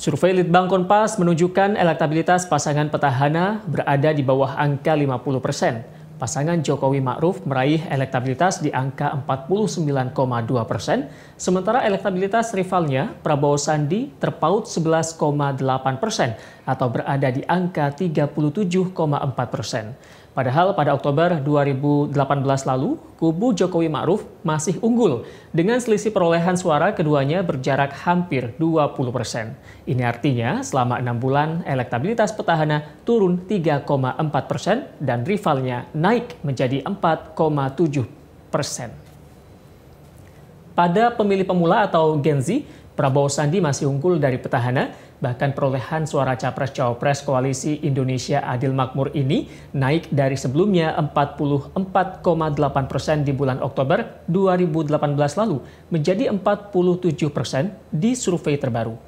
Survei Litbang Kompas menunjukkan elektabilitas pasangan petahana berada di bawah angka 50 persen. Pasangan Jokowi Ma'ruf meraih elektabilitas di angka 49,2 persen, sementara elektabilitas rivalnya Prabowo Sandi terpaut 11,8 persen atau berada di angka 37,4 persen. Padahal pada Oktober 2018 lalu, kubu Jokowi Ma'ruf masih unggul dengan selisih perolehan suara keduanya berjarak hampir 20 persen. Ini artinya selama enam bulan elektabilitas petahana turun 3,4 persen dan rivalnya naik menjadi 4,7 persen. Pada pemilih pemula atau Gen Z, Prabowo Sandi masih unggul dari petahana, bahkan perolehan suara capres-cawapres koalisi Indonesia Adil Makmur ini naik dari sebelumnya 44,8 persen di bulan Oktober 2018 lalu menjadi 47 persen di survei terbaru.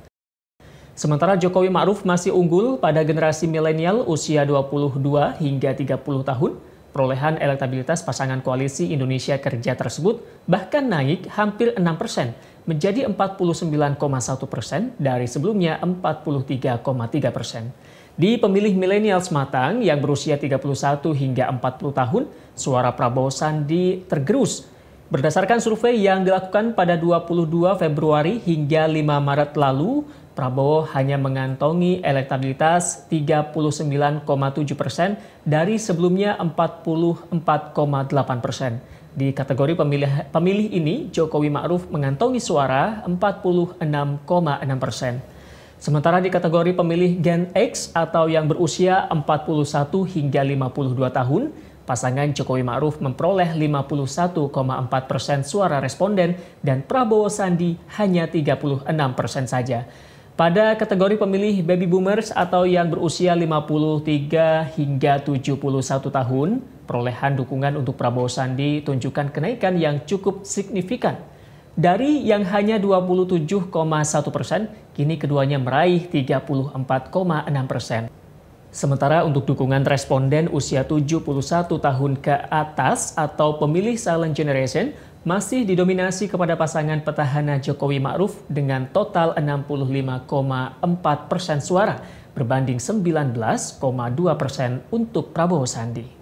Sementara Jokowi Ma'ruf masih unggul pada generasi milenial usia 22 hingga 30 tahun, Perolehan elektabilitas pasangan koalisi Indonesia Kerja tersebut bahkan naik hampir 6 persen menjadi 49,1 persen dari sebelumnya 43,3 persen. Di pemilih milenial matang yang berusia 31 hingga 40 tahun, suara Prabowo Sandi tergerus. Berdasarkan survei yang dilakukan pada 22 Februari hingga 5 Maret lalu, Prabowo hanya mengantongi elektabilitas 39,7 persen dari sebelumnya 44,8 persen. Di kategori pemilih, pemilih ini, Jokowi Ma'ruf mengantongi suara 46,6 persen. Sementara di kategori pemilih Gen X atau yang berusia 41 hingga 52 tahun, pasangan Jokowi Ma'ruf memperoleh 51,4 persen suara responden dan Prabowo Sandi hanya 36 persen saja. Pada kategori pemilih baby boomers atau yang berusia 53 hingga 71 tahun, perolehan dukungan untuk Prabowo Sandi tunjukkan kenaikan yang cukup signifikan. Dari yang hanya 27,1 persen, kini keduanya meraih 34,6 persen. Sementara untuk dukungan responden usia 71 tahun ke atas atau pemilih silent generation, masih didominasi kepada pasangan petahana Jokowi Ma'ruf dengan total 65,4 persen suara berbanding 19,2 persen untuk Prabowo Sandi.